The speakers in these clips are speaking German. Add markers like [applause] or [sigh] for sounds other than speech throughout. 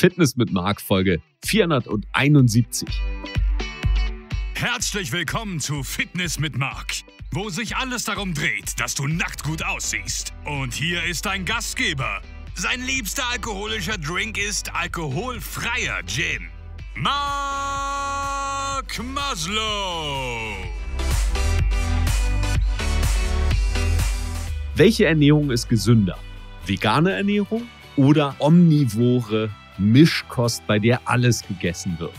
Fitness mit Marc, Folge 471. Herzlich willkommen zu Fitness mit Marc, wo sich alles darum dreht, dass du nackt gut aussiehst. Und hier ist dein Gastgeber. Sein liebster alkoholischer Drink ist alkoholfreier Gin. Marc Maslow. Welche Ernährung ist gesünder? Vegane Ernährung oder omnivore Mischkost, bei der alles gegessen wird.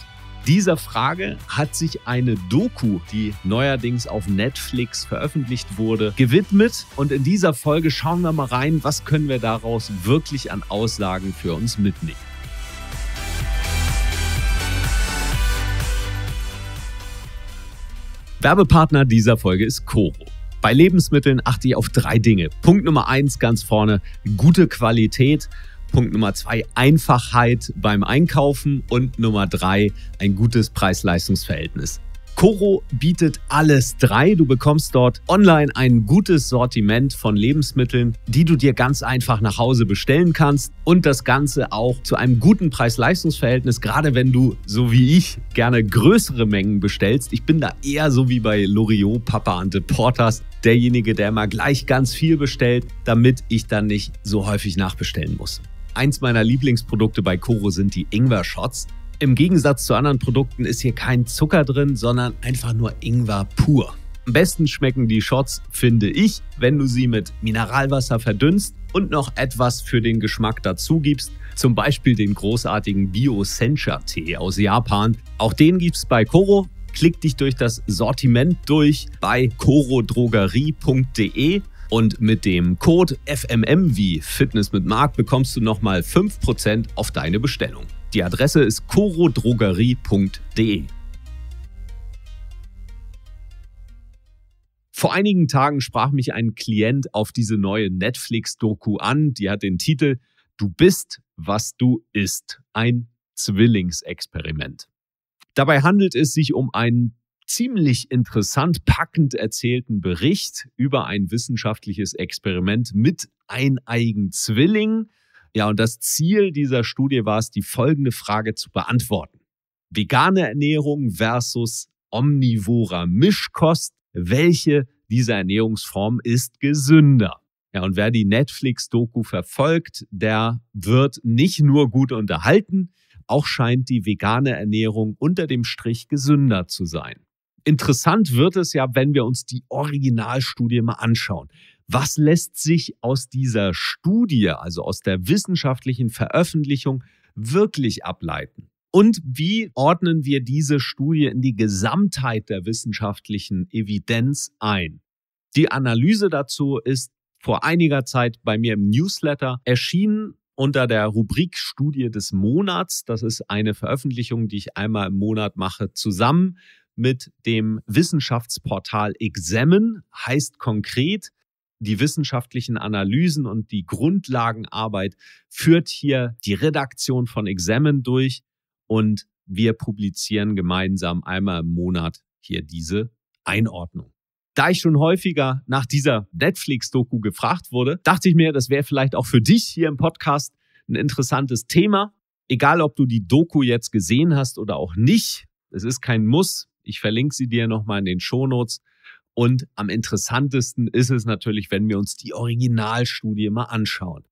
Dieser Frage hat sich eine Doku, die neuerdings auf Netflix veröffentlicht wurde, gewidmet. Und in dieser Folge schauen wir mal rein, was können wir daraus wirklich an Aussagen für uns mitnehmen. Werbepartner dieser Folge ist Koro. Bei Lebensmitteln achte ich auf drei Dinge. Punkt Nummer eins ganz vorne, gute Qualität. Punkt Nummer zwei, Einfachheit beim Einkaufen. Und Nummer drei, ein gutes Preis-Leistungs-Verhältnis. Coro bietet alles drei. Du bekommst dort online ein gutes Sortiment von Lebensmitteln, die du dir ganz einfach nach Hause bestellen kannst und das Ganze auch zu einem guten Preis-Leistungs-Verhältnis, gerade wenn du, so wie ich, gerne größere Mengen bestellst. Ich bin da eher so wie bei Loriot, Papa und Portas, derjenige, der immer gleich ganz viel bestellt, damit ich dann nicht so häufig nachbestellen muss. Eins meiner Lieblingsprodukte bei Koro sind die Ingwer-Shots. Im Gegensatz zu anderen Produkten ist hier kein Zucker drin, sondern einfach nur Ingwer pur. Am besten schmecken die Shots, finde ich, wenn du sie mit Mineralwasser verdünnst und noch etwas für den Geschmack dazu gibst, zum Beispiel den großartigen Bio-Sencha-Tee aus Japan. Auch den gibt es bei Koro. Klick dich durch das Sortiment durch bei korodrogerie.de und mit dem Code FMM wie Fitness mit Marc bekommst du nochmal 5% auf deine Bestellung. Die Adresse ist corodrogerie.de. Vor einigen Tagen sprach mich ein Klient auf diese neue Netflix-Doku an. Die hat den Titel Du bist, was du isst. Ein Zwillingsexperiment. Dabei handelt es sich um einen ziemlich interessant, packend erzählten Bericht über ein wissenschaftliches Experiment mit eineigen Zwilling. Ja, und das Ziel dieser Studie war es, die folgende Frage zu beantworten. Vegane Ernährung versus omnivorer Mischkost. Welche dieser Ernährungsformen ist gesünder? Ja, und wer die Netflix-Doku verfolgt, der wird nicht nur gut unterhalten, auch scheint die vegane Ernährung unter dem Strich gesünder zu sein. Interessant wird es ja, wenn wir uns die Originalstudie mal anschauen. Was lässt sich aus dieser Studie, also aus der wissenschaftlichen Veröffentlichung, wirklich ableiten? Und wie ordnen wir diese Studie in die Gesamtheit der wissenschaftlichen Evidenz ein? Die Analyse dazu ist vor einiger Zeit bei mir im Newsletter erschienen unter der Rubrik Studie des Monats. Das ist eine Veröffentlichung, die ich einmal im Monat mache, zusammen mit dem Wissenschaftsportal Examen, heißt konkret, die wissenschaftlichen Analysen und die Grundlagenarbeit führt hier die Redaktion von Examen durch und wir publizieren gemeinsam einmal im Monat hier diese Einordnung. Da ich schon häufiger nach dieser Netflix-Doku gefragt wurde, dachte ich mir, das wäre vielleicht auch für dich hier im Podcast ein interessantes Thema. Egal, ob du die Doku jetzt gesehen hast oder auch nicht, es ist kein Muss. Ich verlinke sie dir nochmal in den Shownotes. Und am interessantesten ist es natürlich, wenn wir uns die Originalstudie mal anschauen.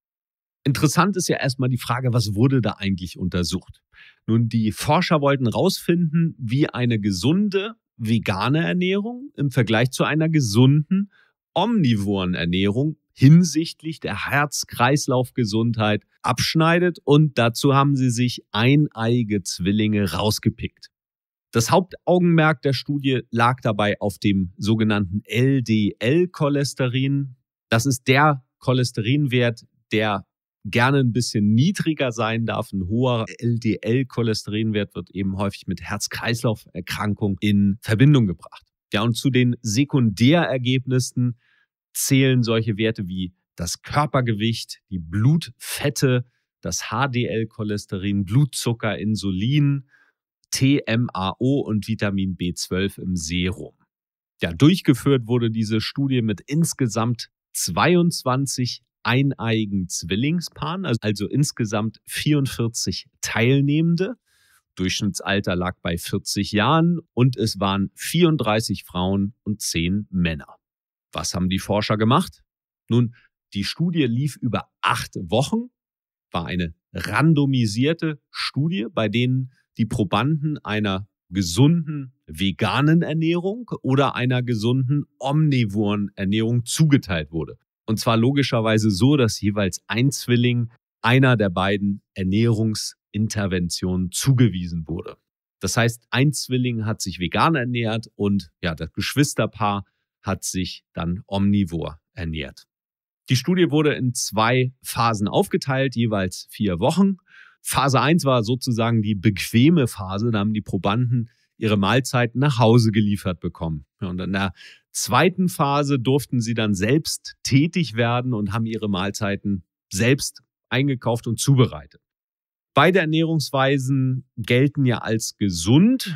Interessant ist ja erstmal die Frage, was wurde da eigentlich untersucht? Nun, die Forscher wollten herausfinden, wie eine gesunde vegane Ernährung im Vergleich zu einer gesunden omnivoren Ernährung hinsichtlich der Herz-Kreislauf-Gesundheit abschneidet und dazu haben sie sich eineiige Zwillinge rausgepickt. Das Hauptaugenmerk der Studie lag dabei auf dem sogenannten LDL-Cholesterin. Das ist der Cholesterinwert, der gerne ein bisschen niedriger sein darf. Ein hoher LDL-Cholesterinwert wird eben häufig mit herz kreislauf erkrankungen in Verbindung gebracht. Ja, und zu den Sekundärergebnissen zählen solche Werte wie das Körpergewicht, die Blutfette, das HDL-Cholesterin, Blutzucker, Insulin, TMAO und Vitamin B12 im Serum. Ja, durchgeführt wurde diese Studie mit insgesamt 22 eineigen Zwillingspaaren, also, also insgesamt 44 Teilnehmende. Durchschnittsalter lag bei 40 Jahren und es waren 34 Frauen und 10 Männer. Was haben die Forscher gemacht? Nun, die Studie lief über acht Wochen, war eine randomisierte Studie, bei denen die Probanden einer gesunden veganen Ernährung oder einer gesunden omnivoren Ernährung zugeteilt wurde. Und zwar logischerweise so, dass jeweils ein Zwilling einer der beiden Ernährungsinterventionen zugewiesen wurde. Das heißt, ein Zwilling hat sich vegan ernährt und ja, das Geschwisterpaar hat sich dann omnivor ernährt. Die Studie wurde in zwei Phasen aufgeteilt, jeweils vier Wochen. Phase 1 war sozusagen die bequeme Phase, da haben die Probanden ihre Mahlzeiten nach Hause geliefert bekommen. Und in der zweiten Phase durften sie dann selbst tätig werden und haben ihre Mahlzeiten selbst eingekauft und zubereitet. Beide Ernährungsweisen gelten ja als gesund.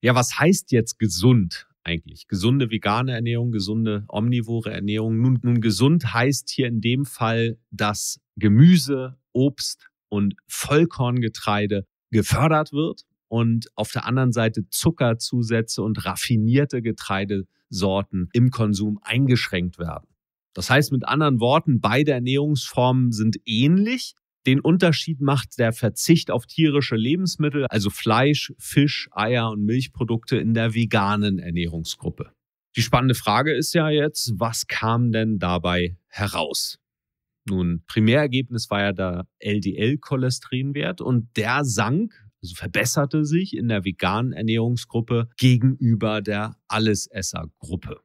Ja, was heißt jetzt gesund eigentlich? Gesunde vegane Ernährung, gesunde omnivore Ernährung. Nun, nun gesund heißt hier in dem Fall, dass Gemüse, Obst, und Vollkorngetreide gefördert wird und auf der anderen Seite Zuckerzusätze und raffinierte Getreidesorten im Konsum eingeschränkt werden. Das heißt mit anderen Worten, beide Ernährungsformen sind ähnlich. Den Unterschied macht der Verzicht auf tierische Lebensmittel, also Fleisch, Fisch, Eier und Milchprodukte in der veganen Ernährungsgruppe. Die spannende Frage ist ja jetzt, was kam denn dabei heraus? Nun, Primärergebnis war ja der LDL-Cholesterinwert und der sank, also verbesserte sich in der veganen Ernährungsgruppe gegenüber der Allesesser-Gruppe.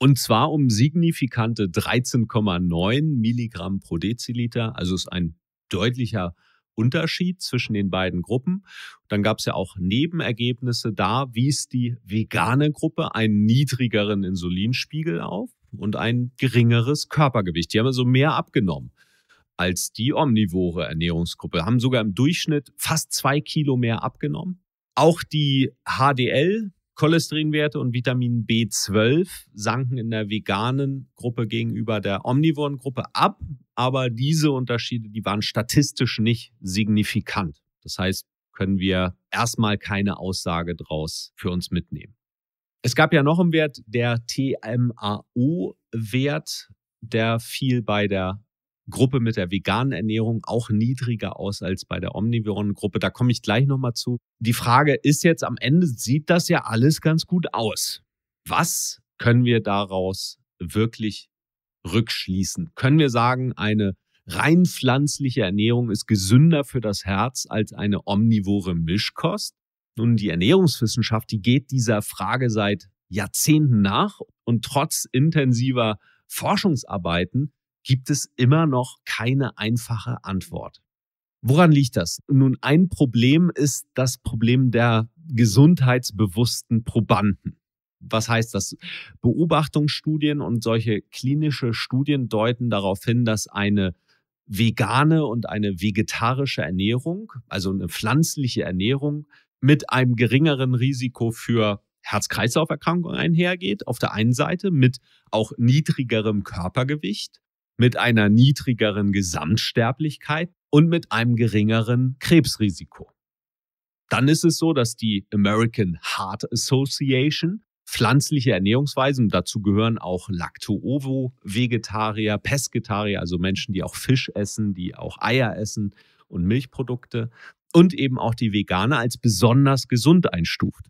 Und zwar um signifikante 13,9 Milligramm pro Deziliter. Also ist ein deutlicher Unterschied zwischen den beiden Gruppen. Dann gab es ja auch Nebenergebnisse. Da wies die vegane Gruppe einen niedrigeren Insulinspiegel auf und ein geringeres Körpergewicht. Die haben also mehr abgenommen als die omnivore Ernährungsgruppe, haben sogar im Durchschnitt fast zwei Kilo mehr abgenommen. Auch die HDL, Cholesterinwerte und Vitamin B12 sanken in der veganen Gruppe gegenüber der omnivoren Gruppe ab, aber diese Unterschiede, die waren statistisch nicht signifikant. Das heißt, können wir erstmal keine Aussage draus für uns mitnehmen. Es gab ja noch einen Wert, der TMAO-Wert, der fiel bei der Gruppe mit der veganen Ernährung auch niedriger aus als bei der Omnivoren-Gruppe. Da komme ich gleich nochmal zu. Die Frage ist jetzt am Ende, sieht das ja alles ganz gut aus. Was können wir daraus wirklich rückschließen? Können wir sagen, eine rein pflanzliche Ernährung ist gesünder für das Herz als eine omnivore Mischkost? Nun, die Ernährungswissenschaft, die geht dieser Frage seit Jahrzehnten nach und trotz intensiver Forschungsarbeiten gibt es immer noch keine einfache Antwort. Woran liegt das? Nun, ein Problem ist das Problem der gesundheitsbewussten Probanden. Was heißt das? Beobachtungsstudien und solche klinische Studien deuten darauf hin, dass eine vegane und eine vegetarische Ernährung, also eine pflanzliche Ernährung, mit einem geringeren Risiko für Herz-Kreislauf-Erkrankungen einhergeht. Auf der einen Seite mit auch niedrigerem Körpergewicht, mit einer niedrigeren Gesamtsterblichkeit und mit einem geringeren Krebsrisiko. Dann ist es so, dass die American Heart Association pflanzliche Ernährungsweisen, dazu gehören auch Lacto-Ovo-Vegetarier, Pesketarier, also Menschen, die auch Fisch essen, die auch Eier essen und Milchprodukte, und eben auch die Veganer als besonders gesund einstuft.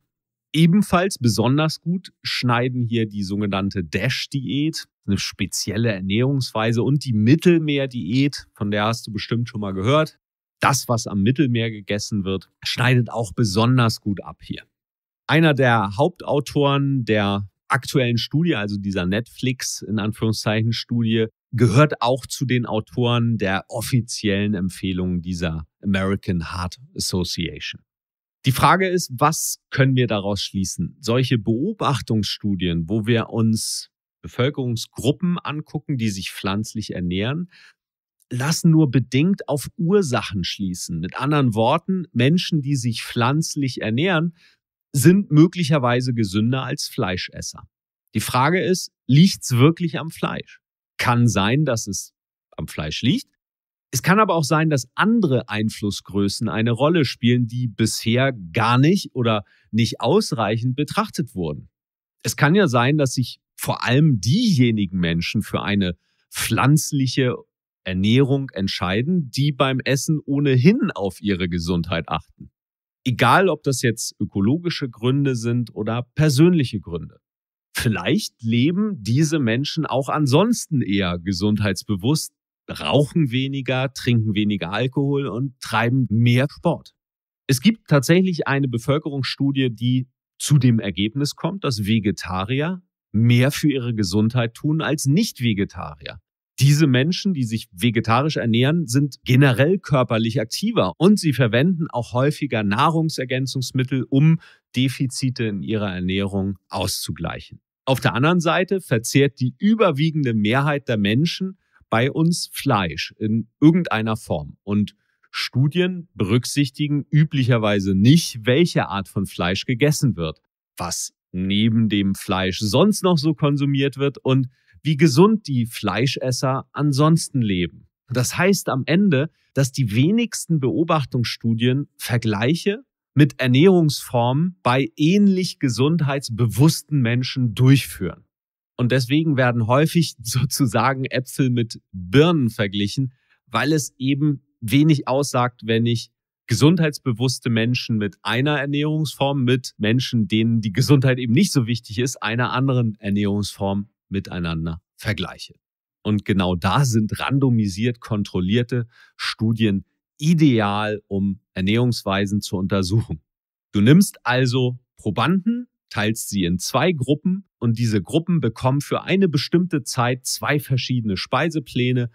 Ebenfalls besonders gut schneiden hier die sogenannte Dash-Diät, eine spezielle Ernährungsweise und die Mittelmeer-Diät, von der hast du bestimmt schon mal gehört. Das, was am Mittelmeer gegessen wird, schneidet auch besonders gut ab hier. Einer der Hauptautoren der aktuellen Studie, also dieser Netflix in Anführungszeichen Studie, gehört auch zu den Autoren der offiziellen Empfehlungen dieser American Heart Association. Die Frage ist, was können wir daraus schließen? Solche Beobachtungsstudien, wo wir uns Bevölkerungsgruppen angucken, die sich pflanzlich ernähren, lassen nur bedingt auf Ursachen schließen. Mit anderen Worten, Menschen, die sich pflanzlich ernähren, sind möglicherweise gesünder als Fleischesser. Die Frage ist, liegt's wirklich am Fleisch? kann sein, dass es am Fleisch liegt. Es kann aber auch sein, dass andere Einflussgrößen eine Rolle spielen, die bisher gar nicht oder nicht ausreichend betrachtet wurden. Es kann ja sein, dass sich vor allem diejenigen Menschen für eine pflanzliche Ernährung entscheiden, die beim Essen ohnehin auf ihre Gesundheit achten. Egal, ob das jetzt ökologische Gründe sind oder persönliche Gründe. Vielleicht leben diese Menschen auch ansonsten eher gesundheitsbewusst, rauchen weniger, trinken weniger Alkohol und treiben mehr Sport. Es gibt tatsächlich eine Bevölkerungsstudie, die zu dem Ergebnis kommt, dass Vegetarier mehr für ihre Gesundheit tun als Nicht-Vegetarier. Diese Menschen, die sich vegetarisch ernähren, sind generell körperlich aktiver und sie verwenden auch häufiger Nahrungsergänzungsmittel, um Defizite in ihrer Ernährung auszugleichen. Auf der anderen Seite verzehrt die überwiegende Mehrheit der Menschen bei uns Fleisch in irgendeiner Form. Und Studien berücksichtigen üblicherweise nicht, welche Art von Fleisch gegessen wird, was neben dem Fleisch sonst noch so konsumiert wird und wie gesund die Fleischesser ansonsten leben. Das heißt am Ende, dass die wenigsten Beobachtungsstudien Vergleiche mit Ernährungsformen bei ähnlich gesundheitsbewussten Menschen durchführen. Und deswegen werden häufig [laughs] sozusagen Äpfel mit Birnen verglichen, weil es eben wenig aussagt, wenn ich gesundheitsbewusste Menschen mit einer Ernährungsform, mit Menschen, denen die Gesundheit eben nicht so wichtig ist, einer anderen Ernährungsform miteinander vergleiche. Und genau da sind randomisiert kontrollierte Studien ideal, um Ernährungsweisen zu untersuchen. Du nimmst also Probanden, teilst sie in zwei Gruppen und diese Gruppen bekommen für eine bestimmte Zeit zwei verschiedene Speisepläne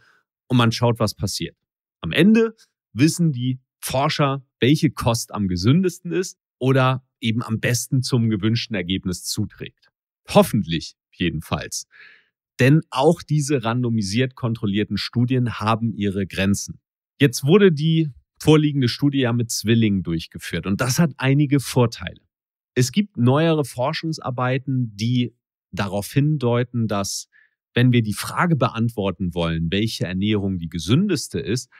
und man schaut, was passiert. Am Ende wissen die Forscher, welche Kost am gesündesten ist oder eben am besten zum gewünschten Ergebnis zuträgt. Hoffentlich jedenfalls. Denn auch diese randomisiert kontrollierten Studien haben ihre Grenzen. Jetzt wurde die vorliegende Studie ja mit Zwillingen durchgeführt und das hat einige Vorteile. Es gibt neuere Forschungsarbeiten, die darauf hindeuten, dass wenn wir die Frage beantworten wollen, welche Ernährung die gesündeste ist,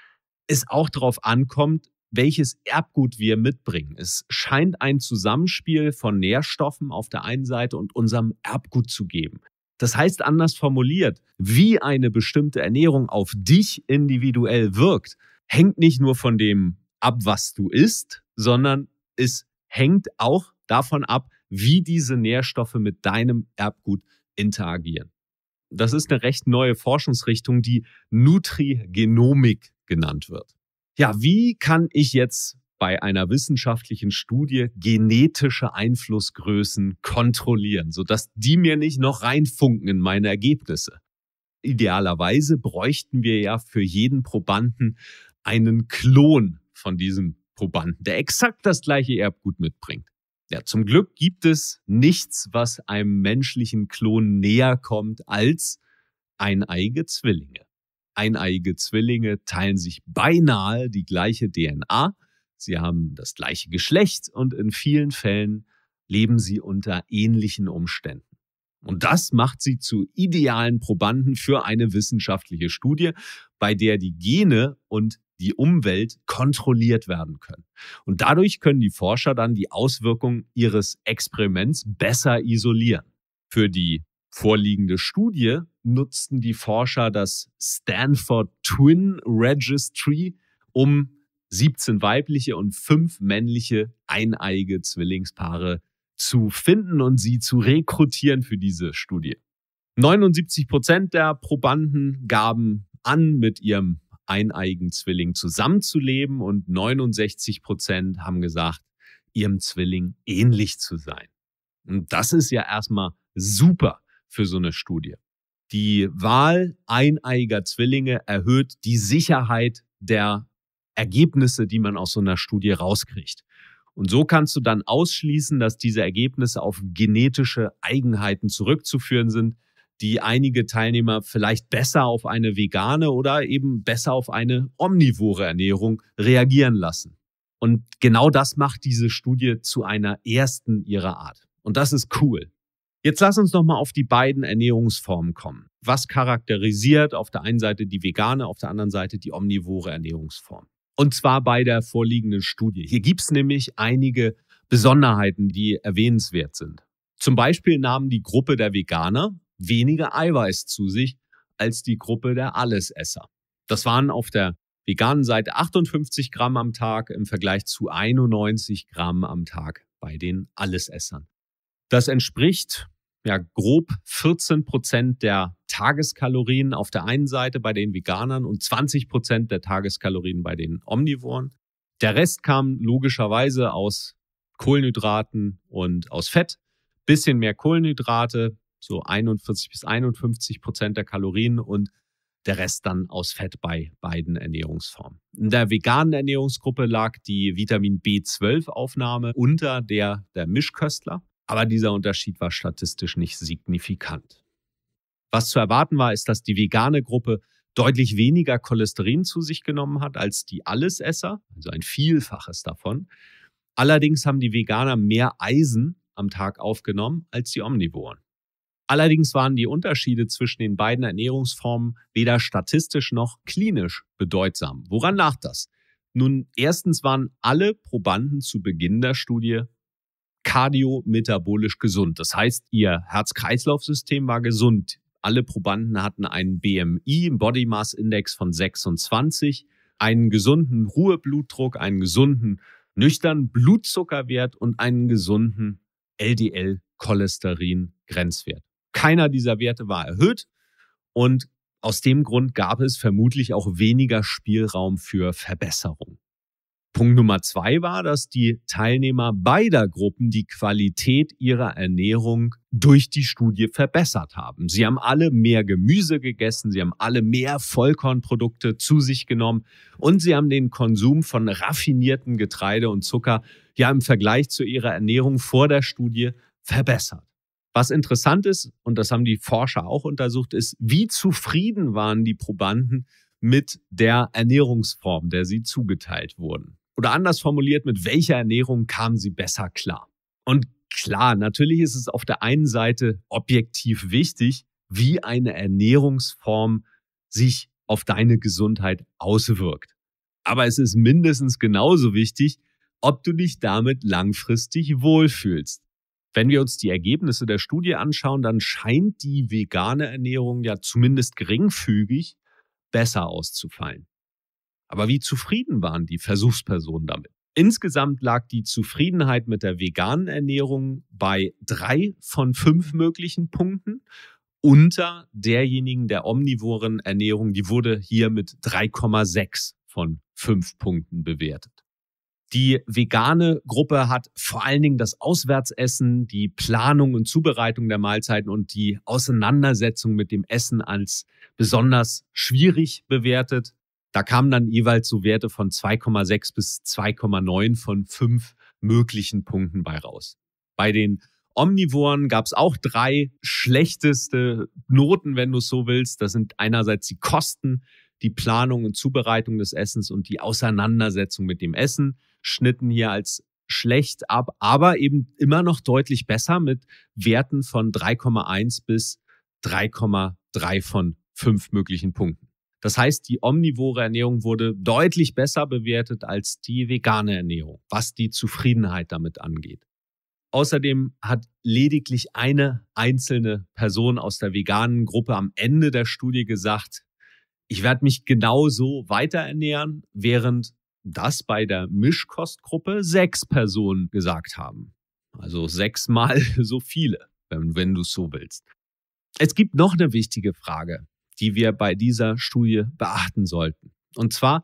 es auch darauf ankommt, welches Erbgut wir mitbringen. Es scheint ein Zusammenspiel von Nährstoffen auf der einen Seite und unserem Erbgut zu geben. Das heißt anders formuliert, wie eine bestimmte Ernährung auf dich individuell wirkt, hängt nicht nur von dem ab, was du isst, sondern es hängt auch davon ab, wie diese Nährstoffe mit deinem Erbgut interagieren. Das ist eine recht neue Forschungsrichtung, die Nutrigenomik genannt wird. Ja, wie kann ich jetzt bei einer wissenschaftlichen Studie genetische Einflussgrößen kontrollieren, sodass die mir nicht noch reinfunken in meine Ergebnisse? Idealerweise bräuchten wir ja für jeden Probanden einen Klon von diesem Probanden, der exakt das gleiche Erbgut mitbringt. Ja, zum Glück gibt es nichts, was einem menschlichen Klon näher kommt als eineige Zwillinge. Eineige Zwillinge teilen sich beinahe die gleiche DNA, sie haben das gleiche Geschlecht und in vielen Fällen leben sie unter ähnlichen Umständen. Und das macht sie zu idealen Probanden für eine wissenschaftliche Studie, bei der die Gene und die Umwelt kontrolliert werden können. Und dadurch können die Forscher dann die Auswirkungen ihres Experiments besser isolieren. Für die vorliegende Studie nutzten die Forscher das Stanford Twin Registry, um 17 weibliche und 5 männliche eineiige Zwillingspaare zu finden und sie zu rekrutieren für diese Studie. 79 Prozent der Probanden gaben an, mit ihrem eineigen Zwilling zusammenzuleben und 69 Prozent haben gesagt, ihrem Zwilling ähnlich zu sein. Und das ist ja erstmal super für so eine Studie. Die Wahl eineiger Zwillinge erhöht die Sicherheit der Ergebnisse, die man aus so einer Studie rauskriegt. Und so kannst du dann ausschließen, dass diese Ergebnisse auf genetische Eigenheiten zurückzuführen sind, die einige Teilnehmer vielleicht besser auf eine vegane oder eben besser auf eine omnivore Ernährung reagieren lassen. Und genau das macht diese Studie zu einer ersten ihrer Art. Und das ist cool. Jetzt lass uns nochmal auf die beiden Ernährungsformen kommen. Was charakterisiert auf der einen Seite die vegane, auf der anderen Seite die omnivore Ernährungsform? Und zwar bei der vorliegenden Studie. Hier gibt es nämlich einige Besonderheiten, die erwähnenswert sind. Zum Beispiel nahm die Gruppe der Veganer weniger Eiweiß zu sich als die Gruppe der Allesesser. Das waren auf der veganen Seite 58 Gramm am Tag im Vergleich zu 91 Gramm am Tag bei den Allesessern. Das entspricht ja, grob 14 Prozent der Tageskalorien auf der einen Seite bei den Veganern und 20 Prozent der Tageskalorien bei den Omnivoren. Der Rest kam logischerweise aus Kohlenhydraten und aus Fett. Bisschen mehr Kohlenhydrate, so 41 bis 51 Prozent der Kalorien und der Rest dann aus Fett bei beiden Ernährungsformen. In der veganen Ernährungsgruppe lag die Vitamin B12-Aufnahme unter der der Mischköstler aber dieser Unterschied war statistisch nicht signifikant. Was zu erwarten war, ist, dass die vegane Gruppe deutlich weniger Cholesterin zu sich genommen hat als die Allesesser, also ein Vielfaches davon. Allerdings haben die Veganer mehr Eisen am Tag aufgenommen als die Omnivoren. Allerdings waren die Unterschiede zwischen den beiden Ernährungsformen weder statistisch noch klinisch bedeutsam. Woran lag das? Nun, erstens waren alle Probanden zu Beginn der Studie kardiometabolisch gesund. Das heißt, ihr Herz-Kreislauf-System war gesund. Alle Probanden hatten einen BMI, einen Body Mass Index von 26, einen gesunden Ruheblutdruck, einen gesunden nüchtern Blutzuckerwert und einen gesunden LDL-Cholesterin-Grenzwert. Keiner dieser Werte war erhöht und aus dem Grund gab es vermutlich auch weniger Spielraum für Verbesserung. Punkt Nummer zwei war, dass die Teilnehmer beider Gruppen die Qualität ihrer Ernährung durch die Studie verbessert haben. Sie haben alle mehr Gemüse gegessen, sie haben alle mehr Vollkornprodukte zu sich genommen und sie haben den Konsum von raffinierten Getreide und Zucker ja im Vergleich zu ihrer Ernährung vor der Studie verbessert. Was interessant ist, und das haben die Forscher auch untersucht, ist, wie zufrieden waren die Probanden mit der Ernährungsform, der sie zugeteilt wurden. Oder anders formuliert, mit welcher Ernährung kamen sie besser klar? Und klar, natürlich ist es auf der einen Seite objektiv wichtig, wie eine Ernährungsform sich auf deine Gesundheit auswirkt. Aber es ist mindestens genauso wichtig, ob du dich damit langfristig wohlfühlst. Wenn wir uns die Ergebnisse der Studie anschauen, dann scheint die vegane Ernährung ja zumindest geringfügig besser auszufallen. Aber wie zufrieden waren die Versuchspersonen damit? Insgesamt lag die Zufriedenheit mit der veganen Ernährung bei drei von fünf möglichen Punkten unter derjenigen der omnivoren Ernährung. Die wurde hier mit 3,6 von fünf Punkten bewertet. Die vegane Gruppe hat vor allen Dingen das Auswärtsessen, die Planung und Zubereitung der Mahlzeiten und die Auseinandersetzung mit dem Essen als besonders schwierig bewertet. Da kamen dann jeweils so Werte von 2,6 bis 2,9 von fünf möglichen Punkten bei raus. Bei den Omnivoren gab es auch drei schlechteste Noten, wenn du so willst. Das sind einerseits die Kosten, die Planung und Zubereitung des Essens und die Auseinandersetzung mit dem Essen schnitten hier als schlecht ab, aber eben immer noch deutlich besser mit Werten von 3,1 bis 3,3 von fünf möglichen Punkten. Das heißt, die omnivore Ernährung wurde deutlich besser bewertet als die vegane Ernährung, was die Zufriedenheit damit angeht. Außerdem hat lediglich eine einzelne Person aus der veganen Gruppe am Ende der Studie gesagt, ich werde mich genauso weiter ernähren, während das bei der Mischkostgruppe sechs Personen gesagt haben. Also sechsmal [laughs] so viele, wenn, wenn du es so willst. Es gibt noch eine wichtige Frage die wir bei dieser Studie beachten sollten. Und zwar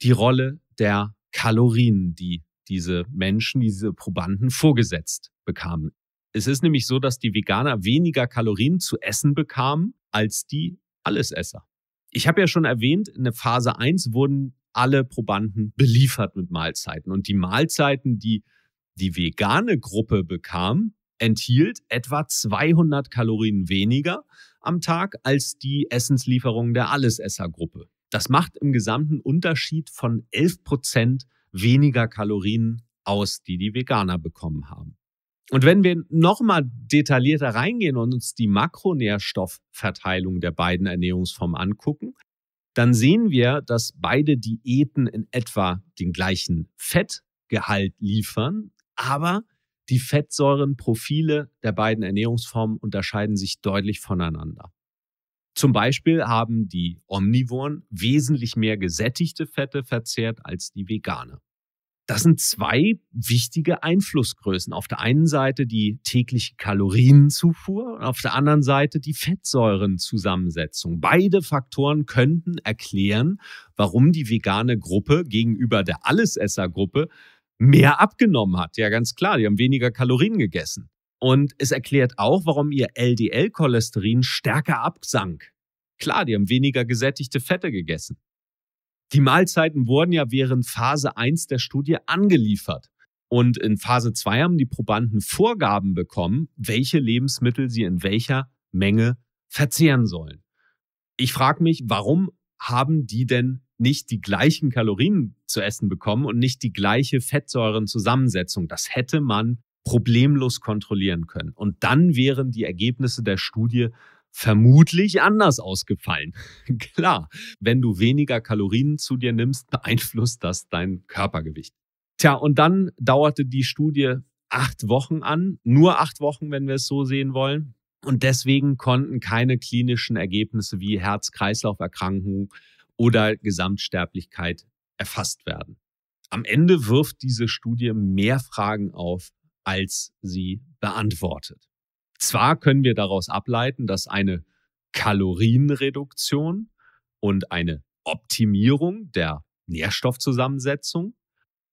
die Rolle der Kalorien, die diese Menschen, diese Probanden vorgesetzt bekamen. Es ist nämlich so, dass die Veganer weniger Kalorien zu essen bekamen als die Allesesser. Ich habe ja schon erwähnt, in der Phase 1 wurden alle Probanden beliefert mit Mahlzeiten. Und die Mahlzeiten, die die vegane Gruppe bekam, enthielt etwa 200 Kalorien weniger am Tag als die Essenslieferung der Allesesser-Gruppe. Das macht im gesamten Unterschied von 11 Prozent weniger Kalorien aus, die die Veganer bekommen haben. Und wenn wir nochmal detaillierter reingehen und uns die Makronährstoffverteilung der beiden Ernährungsformen angucken, dann sehen wir, dass beide Diäten in etwa den gleichen Fettgehalt liefern, aber die Fettsäurenprofile der beiden Ernährungsformen unterscheiden sich deutlich voneinander. Zum Beispiel haben die Omnivoren wesentlich mehr gesättigte Fette verzehrt als die Veganer. Das sind zwei wichtige Einflussgrößen. Auf der einen Seite die tägliche Kalorienzufuhr und auf der anderen Seite die Fettsäurenzusammensetzung. Beide Faktoren könnten erklären, warum die vegane Gruppe gegenüber der Allesesser-Gruppe mehr abgenommen hat. Ja, ganz klar, die haben weniger Kalorien gegessen. Und es erklärt auch, warum ihr LDL-Cholesterin stärker absank. Klar, die haben weniger gesättigte Fette gegessen. Die Mahlzeiten wurden ja während Phase 1 der Studie angeliefert. Und in Phase 2 haben die Probanden Vorgaben bekommen, welche Lebensmittel sie in welcher Menge verzehren sollen. Ich frage mich, warum haben die denn nicht die gleichen Kalorien zu essen bekommen und nicht die gleiche Fettsäurenzusammensetzung. Das hätte man problemlos kontrollieren können. Und dann wären die Ergebnisse der Studie vermutlich anders ausgefallen. [laughs] Klar, wenn du weniger Kalorien zu dir nimmst, beeinflusst das dein Körpergewicht. Tja, und dann dauerte die Studie acht Wochen an, nur acht Wochen, wenn wir es so sehen wollen. Und deswegen konnten keine klinischen Ergebnisse wie herz kreislauf erkrankung oder Gesamtsterblichkeit erfasst werden. Am Ende wirft diese Studie mehr Fragen auf, als sie beantwortet. Zwar können wir daraus ableiten, dass eine Kalorienreduktion und eine Optimierung der Nährstoffzusammensetzung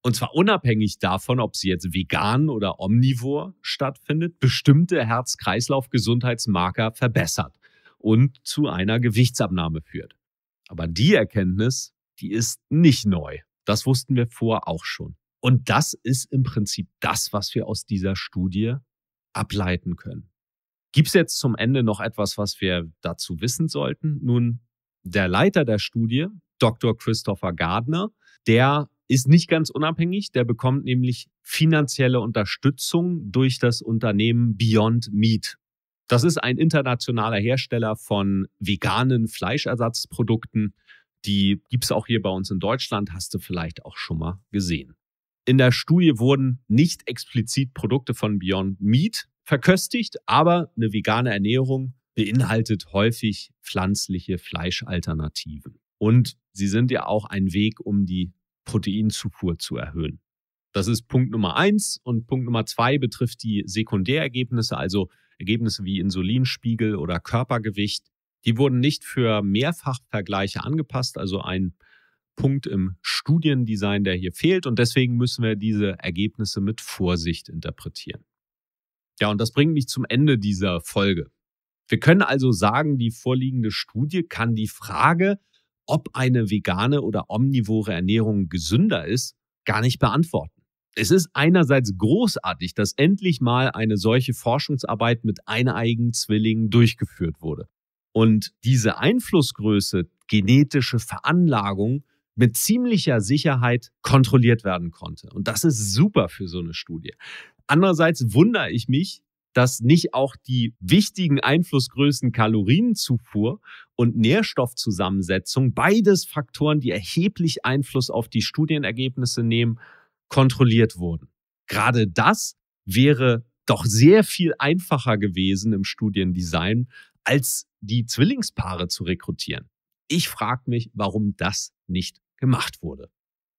und zwar unabhängig davon, ob sie jetzt vegan oder omnivor stattfindet, bestimmte Herz-Kreislauf-Gesundheitsmarker verbessert und zu einer Gewichtsabnahme führt. Aber die Erkenntnis, die ist nicht neu. Das wussten wir vorher auch schon. Und das ist im Prinzip das, was wir aus dieser Studie ableiten können. Gibt es jetzt zum Ende noch etwas, was wir dazu wissen sollten? Nun, der Leiter der Studie, Dr. Christopher Gardner, der ist nicht ganz unabhängig. Der bekommt nämlich finanzielle Unterstützung durch das Unternehmen Beyond Meat. Das ist ein internationaler Hersteller von veganen Fleischersatzprodukten. Die gibt's auch hier bei uns in Deutschland, hast du vielleicht auch schon mal gesehen. In der Studie wurden nicht explizit Produkte von Beyond Meat verköstigt, aber eine vegane Ernährung beinhaltet häufig pflanzliche Fleischalternativen. Und sie sind ja auch ein Weg, um die Proteinzufuhr zu erhöhen. Das ist Punkt Nummer eins. Und Punkt Nummer zwei betrifft die Sekundärergebnisse, also Ergebnisse wie Insulinspiegel oder Körpergewicht. Die wurden nicht für Mehrfachvergleiche angepasst, also ein Punkt im Studiendesign, der hier fehlt. Und deswegen müssen wir diese Ergebnisse mit Vorsicht interpretieren. Ja, und das bringt mich zum Ende dieser Folge. Wir können also sagen, die vorliegende Studie kann die Frage ob eine vegane oder omnivore Ernährung gesünder ist, gar nicht beantworten. Es ist einerseits großartig, dass endlich mal eine solche Forschungsarbeit mit eineigen Zwillingen durchgeführt wurde. Und diese Einflussgröße, genetische Veranlagung, mit ziemlicher Sicherheit kontrolliert werden konnte. Und das ist super für so eine Studie. Andererseits wundere ich mich, dass nicht auch die wichtigen Einflussgrößen Kalorienzufuhr und Nährstoffzusammensetzung, beides Faktoren, die erheblich Einfluss auf die Studienergebnisse nehmen, kontrolliert wurden. Gerade das wäre doch sehr viel einfacher gewesen im Studiendesign, als die Zwillingspaare zu rekrutieren. Ich frage mich, warum das nicht gemacht wurde.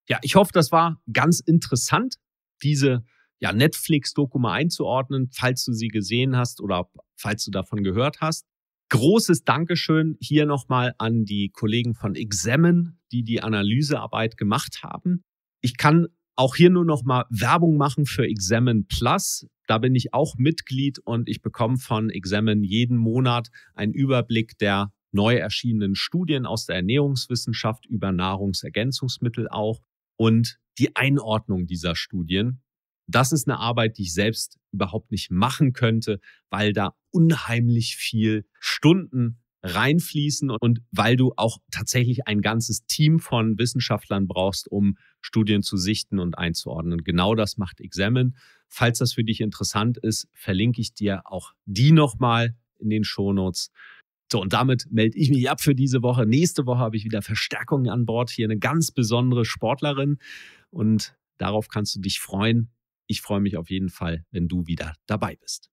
Ja, ich hoffe, das war ganz interessant, diese ja, Netflix-Doku mal einzuordnen, falls du sie gesehen hast oder falls du davon gehört hast. Großes Dankeschön hier nochmal an die Kollegen von Examen, die die Analysearbeit gemacht haben. Ich kann auch hier nur nochmal Werbung machen für Examen Plus. Da bin ich auch Mitglied und ich bekomme von Examen jeden Monat einen Überblick der neu erschienenen Studien aus der Ernährungswissenschaft über Nahrungsergänzungsmittel auch und die Einordnung dieser Studien das ist eine Arbeit, die ich selbst überhaupt nicht machen könnte, weil da unheimlich viel Stunden reinfließen und weil du auch tatsächlich ein ganzes Team von Wissenschaftlern brauchst, um Studien zu sichten und einzuordnen. Genau das macht Examen. Falls das für dich interessant ist, verlinke ich dir auch die nochmal in den Shownotes. So, und damit melde ich mich ab für diese Woche. Nächste Woche habe ich wieder Verstärkungen an Bord. Hier eine ganz besondere Sportlerin. Und darauf kannst du dich freuen. Ich freue mich auf jeden Fall, wenn du wieder dabei bist.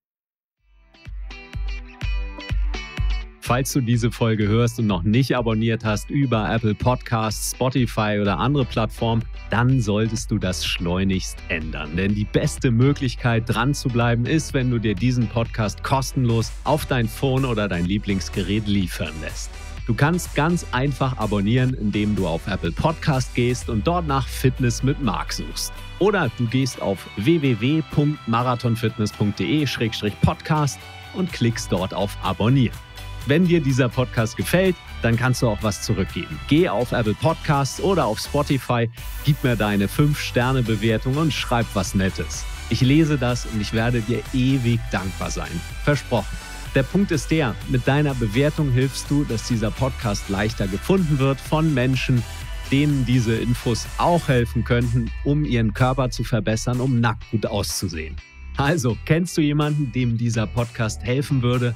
Falls du diese Folge hörst und noch nicht abonniert hast über Apple Podcasts, Spotify oder andere Plattformen, dann solltest du das schleunigst ändern. Denn die beste Möglichkeit, dran zu bleiben, ist, wenn du dir diesen Podcast kostenlos auf dein Phone oder dein Lieblingsgerät liefern lässt. Du kannst ganz einfach abonnieren, indem du auf Apple Podcast gehst und dort nach Fitness mit Marc suchst. Oder du gehst auf www.marathonfitness.de-podcast und klickst dort auf Abonnieren. Wenn dir dieser Podcast gefällt, dann kannst du auch was zurückgeben. Geh auf Apple Podcasts oder auf Spotify, gib mir deine 5-Sterne-Bewertung und schreib was Nettes. Ich lese das und ich werde dir ewig dankbar sein. Versprochen. Der Punkt ist der, mit deiner Bewertung hilfst du, dass dieser Podcast leichter gefunden wird von Menschen, denen diese Infos auch helfen könnten, um ihren Körper zu verbessern, um nackt gut auszusehen. Also, kennst du jemanden, dem dieser Podcast helfen würde?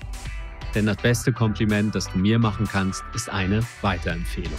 Denn das beste Kompliment, das du mir machen kannst, ist eine Weiterempfehlung.